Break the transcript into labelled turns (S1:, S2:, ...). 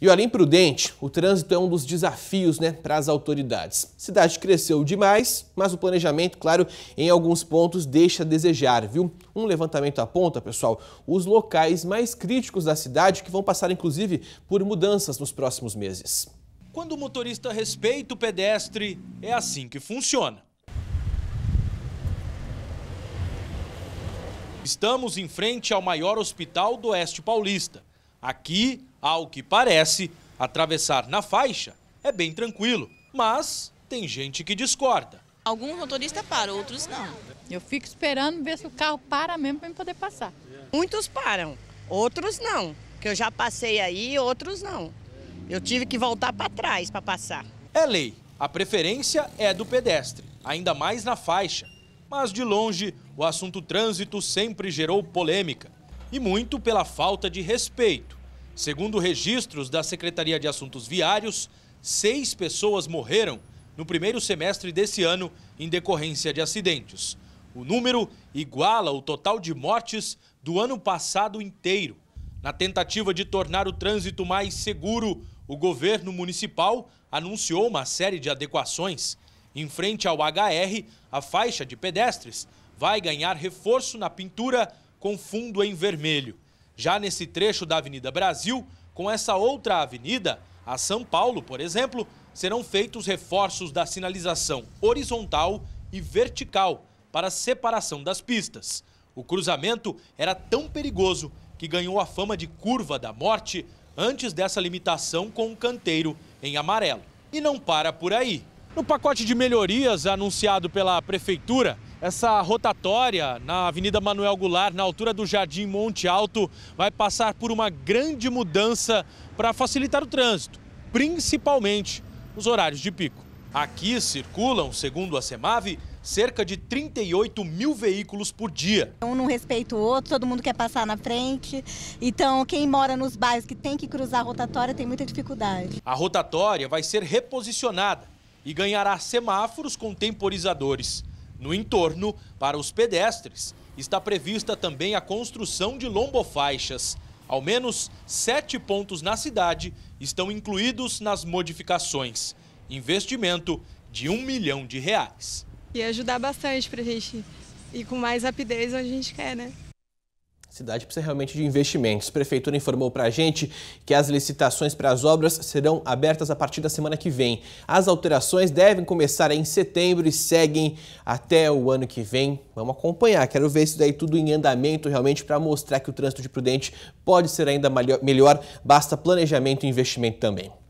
S1: E olha, imprudente, o trânsito é um dos desafios né, para as autoridades. cidade cresceu demais, mas o planejamento, claro, em alguns pontos deixa a desejar, viu? Um levantamento aponta, pessoal, os locais mais críticos da cidade que vão passar, inclusive, por mudanças nos próximos meses.
S2: Quando o motorista respeita o pedestre, é assim que funciona. Estamos em frente ao maior hospital do Oeste Paulista. Aqui, ao que parece, atravessar na faixa é bem tranquilo, mas tem gente que discorda.
S1: Alguns motoristas param, outros não. Eu fico esperando ver se o carro para mesmo para poder passar. Muitos param, outros não. Que eu já passei aí, outros não.
S2: Eu tive que voltar para trás para passar. É lei. A preferência é do pedestre, ainda mais na faixa. Mas de longe, o assunto trânsito sempre gerou polêmica e muito pela falta de respeito. Segundo registros da Secretaria de Assuntos Viários, seis pessoas morreram no primeiro semestre desse ano em decorrência de acidentes. O número iguala o total de mortes do ano passado inteiro. Na tentativa de tornar o trânsito mais seguro, o governo municipal anunciou uma série de adequações. Em frente ao HR, a faixa de pedestres vai ganhar reforço na pintura com fundo em vermelho. Já nesse trecho da Avenida Brasil, com essa outra avenida, a São Paulo, por exemplo, serão feitos reforços da sinalização horizontal e vertical para separação das pistas. O cruzamento era tão perigoso que ganhou a fama de curva da morte antes dessa limitação com o um canteiro em amarelo. E não para por aí. No pacote de melhorias anunciado pela prefeitura, essa rotatória na Avenida Manuel Goulart, na altura do Jardim Monte Alto, vai passar por uma grande mudança para facilitar o trânsito, principalmente nos horários de pico. Aqui circulam, segundo a Semav, cerca de 38 mil veículos por dia.
S1: Um não respeita o outro, todo mundo quer passar na frente. Então, quem mora nos bairros que tem que cruzar a rotatória tem muita dificuldade.
S2: A rotatória vai ser reposicionada e ganhará semáforos com temporizadores. No entorno, para os pedestres, está prevista também a construção de lombofaixas. Ao menos sete pontos na cidade estão incluídos nas modificações. Investimento de um milhão de reais.
S1: E ajudar bastante para a gente ir com mais rapidez onde a gente quer, né? cidade precisa realmente de investimentos. A prefeitura informou para a gente que as licitações para as obras serão abertas a partir da semana que vem. As alterações devem começar em setembro e seguem até o ano que vem. Vamos acompanhar. Quero ver isso daí tudo em andamento realmente para mostrar que o trânsito de Prudente pode ser ainda melhor. Basta planejamento e investimento também.